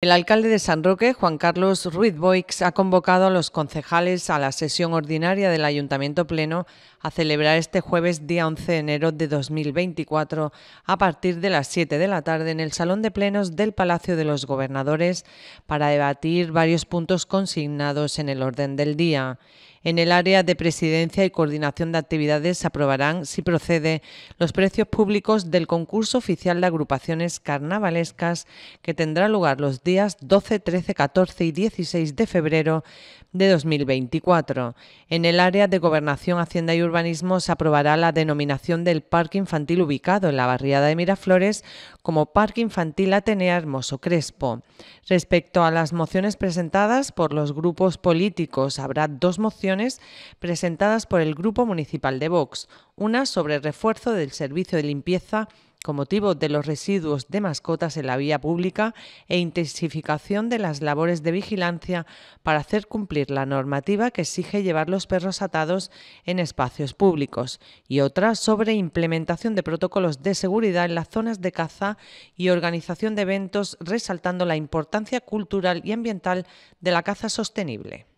El alcalde de San Roque, Juan Carlos Ruiz Boix, ha convocado a los concejales a la sesión ordinaria del Ayuntamiento Pleno a celebrar este jueves día 11 de enero de 2024 a partir de las 7 de la tarde en el Salón de Plenos del Palacio de los Gobernadores para debatir varios puntos consignados en el orden del día. En el área de presidencia y coordinación de actividades se aprobarán, si procede, los precios públicos del concurso oficial de agrupaciones carnavalescas que tendrá lugar los días 12, 13, 14 y 16 de febrero de 2024. En el área de gobernación, hacienda y urbanismo se aprobará la denominación del parque infantil ubicado en la barriada de Miraflores como Parque Infantil Atenea Hermoso Crespo. Respecto a las mociones presentadas por los grupos políticos, habrá dos mociones presentadas por el Grupo Municipal de Vox, una sobre refuerzo del servicio de limpieza con motivo de los residuos de mascotas en la vía pública e intensificación de las labores de vigilancia para hacer cumplir la normativa que exige llevar los perros atados en espacios públicos, y otra sobre implementación de protocolos de seguridad en las zonas de caza y organización de eventos, resaltando la importancia cultural y ambiental de la caza sostenible.